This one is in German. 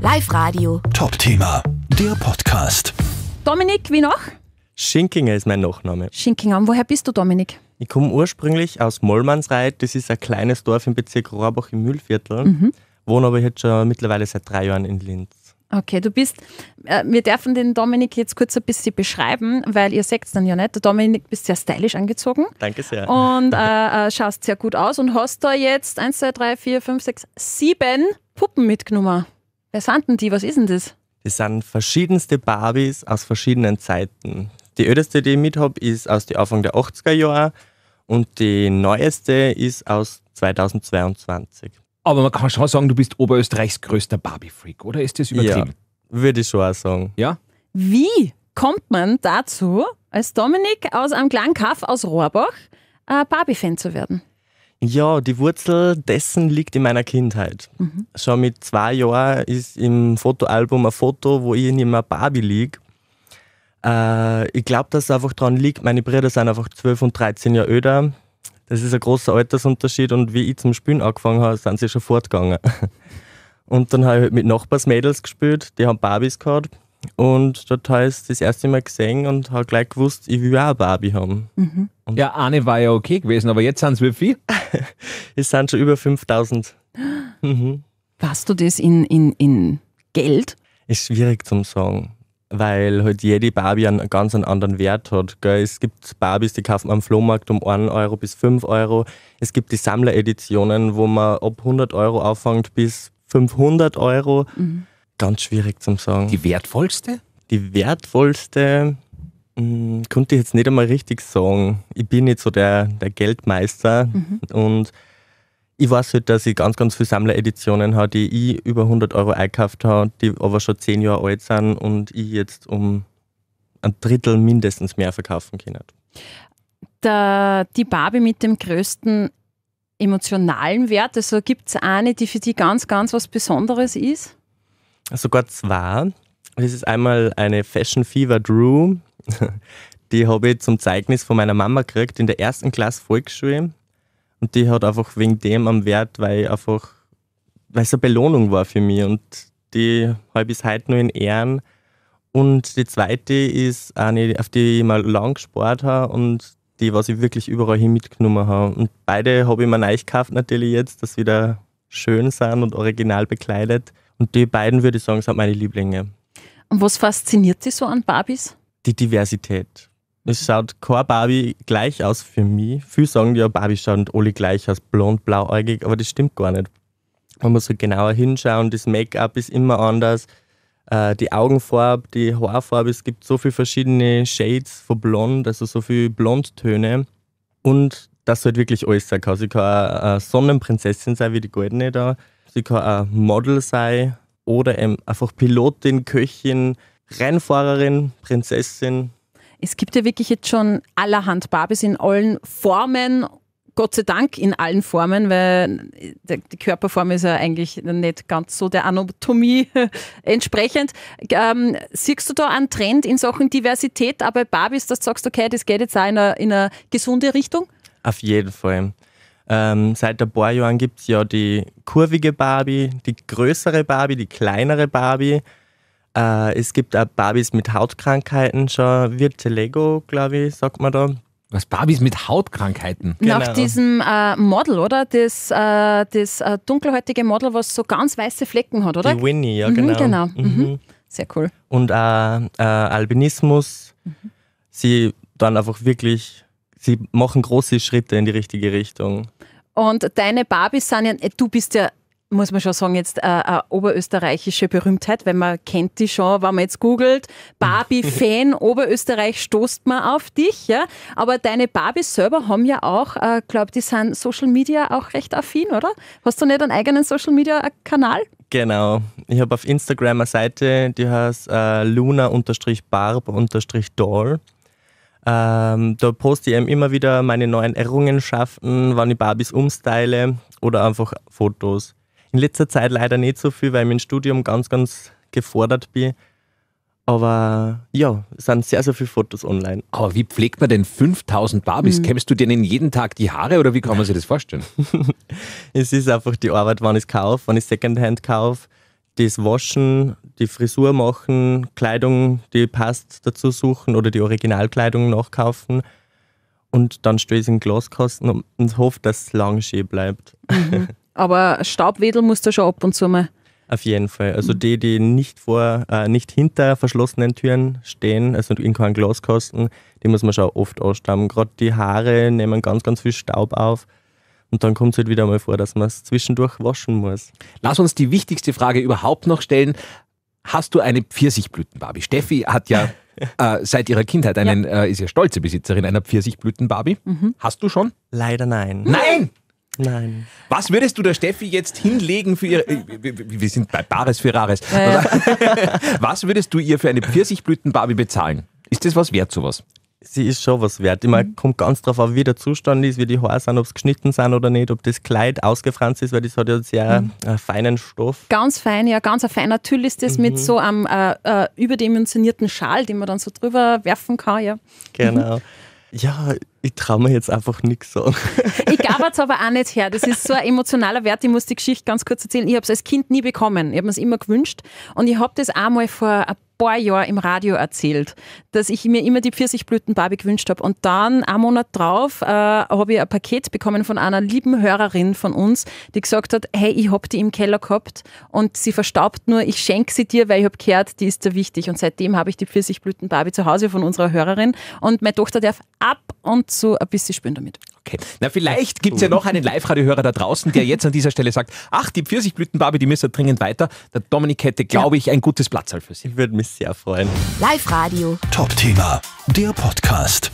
Live Radio. Top Thema, der Podcast. Dominik, wie noch? Schinkinger ist mein Nachname. Schinkinger, und woher bist du, Dominik? Ich komme ursprünglich aus Mollmannsreit, das ist ein kleines Dorf im Bezirk Rohrbach im Mühlviertel, mhm. wohne aber jetzt schon mittlerweile seit drei Jahren in Linz. Okay, du bist, äh, wir dürfen den Dominik jetzt kurz ein bisschen beschreiben, weil ihr seht dann ja nicht. Der Dominik bist sehr stylisch angezogen. Danke sehr. Und äh, äh, schaust sehr gut aus und hast da jetzt 1, 2, 3, 4, 5, 6, 7 Puppen mitgenommen. Wer sind denn die? Was ist denn das? Das sind verschiedenste Barbies aus verschiedenen Zeiten. Die älteste, die ich mit habe, ist aus den Anfang der 80er Jahre und die neueste ist aus 2022. Aber man kann schon sagen, du bist Oberösterreichs größter Barbie-Freak, oder ist das übertrieben? Ja, würde ich schon auch sagen. Ja? Wie kommt man dazu, als Dominik aus einem kleinen Kaff aus Rohrbach, äh, Barbie-Fan zu werden? Ja, die Wurzel dessen liegt in meiner Kindheit. Mhm. Schon mit zwei Jahren ist im Fotoalbum ein Foto, wo ich in einem Barbie liege. Äh, ich glaube, dass es einfach daran liegt, meine Brüder sind einfach 12 und 13 Jahre öder. Das ist ein großer Altersunterschied und wie ich zum Spielen angefangen habe, sind sie schon fortgegangen. Und dann habe ich halt mit Nachbarsmädels gespielt, die haben Barbies gehabt und dort habe ich es das erste Mal gesehen und habe gleich gewusst, ich will auch eine Barbie haben. Mhm. Ja, eine war ja okay gewesen, aber jetzt sind es wie viel? es sind schon über 5000. Mhm. Passt du das in, in, in Geld? Ist schwierig zum sagen, weil halt jede Barbie einen ganz anderen Wert hat. Gell? Es gibt Barbies, die kauft man am Flohmarkt um 1 Euro bis 5 Euro. Es gibt die Sammlereditionen, wo man ab 100 Euro auffängt bis 500 Euro. Mhm. Ganz schwierig zum sagen. Die wertvollste? Die wertvollste mh, hm, konnte ich jetzt nicht einmal richtig sagen. Ich bin nicht so der, der Geldmeister mhm. und ich weiß halt, dass ich ganz, ganz viele Sammlereditionen habe, die ich über 100 Euro eingekauft habe, die aber schon 10 Jahre alt sind und ich jetzt um ein Drittel mindestens mehr verkaufen kann. die Barbie mit dem größten emotionalen Wert, also gibt es eine, die für dich ganz, ganz was Besonderes ist? sogar zwei. Das ist einmal eine Fashion Fever Drew, die habe ich zum Zeugnis von meiner Mama gekriegt in der ersten Klasse Volksschule. Und die hat einfach wegen dem am Wert, weil einfach, weil es eine Belohnung war für mich. Und die habe ich bis heute nur in Ehren. Und die zweite ist eine, auf die ich mal lang gespart habe und die, was ich wirklich überall hin mitgenommen habe. Und beide habe ich mir neu gekauft natürlich jetzt, dass sie wieder schön sind und original bekleidet. Und die beiden würde ich sagen, sind meine Lieblinge. Und was fasziniert Sie so an Barbies? Die Diversität. Es schaut kein Barbie gleich aus für mich. Viele sagen ja, Barbie schauen alle gleich aus, blond, blauäugig, aber das stimmt gar nicht. Man muss halt genauer hinschauen, das Make-up ist immer anders, äh, die Augenfarbe, die Haarfarbe, es gibt so viele verschiedene Shades von blond, also so viele Blondtöne. Und das halt wirklich alles sein Ich kann eine äh, Sonnenprinzessin sein, wie die Goldene da die kann auch Model sein oder einfach Pilotin, Köchin, Rennfahrerin, Prinzessin. Es gibt ja wirklich jetzt schon allerhand Barbies in allen Formen Gott sei Dank in allen Formen, weil die Körperform ist ja eigentlich nicht ganz so der Anatomie entsprechend. Ähm, siehst du da einen Trend in Sachen Diversität, aber Barbies, dass du sagst, okay, das geht jetzt auch in eine, in eine gesunde Richtung? Auf jeden Fall. Ähm, seit ein paar Jahren gibt es ja die kurvige Barbie, die größere Barbie, die kleinere Barbie. Äh, es gibt auch Barbies mit Hautkrankheiten, schon Virtelego, glaube ich, sagt man da. Was Barbies mit Hautkrankheiten? Genau. Nach diesem äh, Model, oder? Das, äh, das äh, dunkelhäutige Model, was so ganz weiße Flecken hat, oder? Die Winnie, ja, genau. mhm, genau. genau. Mhm. mhm. Sehr cool. Und äh, äh, Albinismus. Mhm. Sie dann einfach wirklich, sie machen große Schritte in die richtige Richtung. Und deine Barbies sind ja, du bist ja muss man schon sagen, jetzt äh, eine oberösterreichische Berühmtheit, weil man kennt die schon, wenn man jetzt googelt, Barbie-Fan Oberösterreich, stoßt man auf dich. Ja? Aber deine Barbies selber haben ja auch, äh, glaube die sind Social Media auch recht affin, oder? Hast du nicht einen eigenen Social Media-Kanal? Äh, genau. Ich habe auf Instagram eine Seite, die heißt äh, luna-barb-doll. Ähm, da poste ich eben immer wieder meine neuen Errungenschaften, wann ich Barbies umstyle oder einfach Fotos. In letzter Zeit leider nicht so viel, weil ich im Studium ganz, ganz gefordert bin. Aber ja, es sind sehr, sehr viele Fotos online. Aber wie pflegt man denn 5000 Barbies? Mhm. Kämmst du denen jeden Tag die Haare oder wie kann man sich das vorstellen? es ist einfach die Arbeit, wann ich es kaufe, wann ich Secondhand kaufe das Waschen, die Frisur machen, Kleidung, die passt, dazu suchen oder die Originalkleidung nachkaufen. Und dann stehe ich in den Glaskasten und, hoffe, dass es lang schön bleibt. Mhm. Aber Staubwedel musst du schon ab und zu mal. Auf jeden Fall. Also mhm. die, die nicht vor, äh, nicht hinter verschlossenen Türen stehen, also in keinem Glaskasten, die muss man schon oft anstammen. Gerade die Haare nehmen ganz, ganz viel Staub auf. Und dann kommt es halt wieder mal vor, dass man es zwischendurch waschen muss. Lass uns die wichtigste Frage überhaupt noch stellen. Hast du eine Pfirsichblütenbarbie? Steffi hat ja äh, seit ihrer Kindheit einen, ja. Äh, ist ja stolze Besitzerin einer Pfirsichblütenbarbie. Mhm. Hast du schon? Leider nein. Nein! Nein. Was würdest du der Steffi jetzt hinlegen für ihre. Äh, wir sind bei Bares für Rares. Ja, ja. Was würdest du ihr für eine Pfirsichblütenbarbie bezahlen? Ist das was wert, sowas? sie ist schon was wert. Immer mhm. kommt ganz drauf an, wie der Zustand ist, wie die Haare sind, ob es geschnitten sind oder nicht, ob das Kleid ausgefranst ist, weil das hat ja sehr mhm. Äh, feinen Stoff. Ganz fein, ja, ganz ein feiner Tüll ist das mhm. mit so einem äh, äh, überdimensionierten Schal, den man dann so drüber werfen kann, ja. Genau. Mhm. Ja, ich traue mir jetzt einfach nichts sagen. ich gab es aber auch nicht her. Das ist so ein emotionaler Wert. Ich muss die Geschichte ganz kurz erzählen. Ich habe es als Kind nie bekommen. Ich habe mir es immer gewünscht. Und ich habe das einmal vor ein paar Jahren im Radio erzählt, dass ich mir immer die Pfirsichblüten-Barbie gewünscht habe. Und dann, einen Monat drauf, äh, habe ich ein Paket bekommen von einer lieben Hörerin von uns, die gesagt hat, hey, ich habe die im Keller gehabt und sie verstaubt nur, ich schenke sie dir, weil ich habe gehört, die ist da wichtig. Und seitdem habe ich die Pfirsichblüten-Barbie zu Hause von unserer Hörerin. Und meine Tochter darf ab und und so ein bisschen spüren damit. Okay. Na, vielleicht gibt es ja noch einen Live-Radio-Hörer da draußen, der jetzt an dieser Stelle sagt: Ach, die Pfirsichblütenbarbe, die müssen dringend weiter. Der Dominik hätte, glaube ich, ein gutes Platz für Sie. Ich würde mich sehr freuen. Live-Radio. Top-Thema. Der Podcast.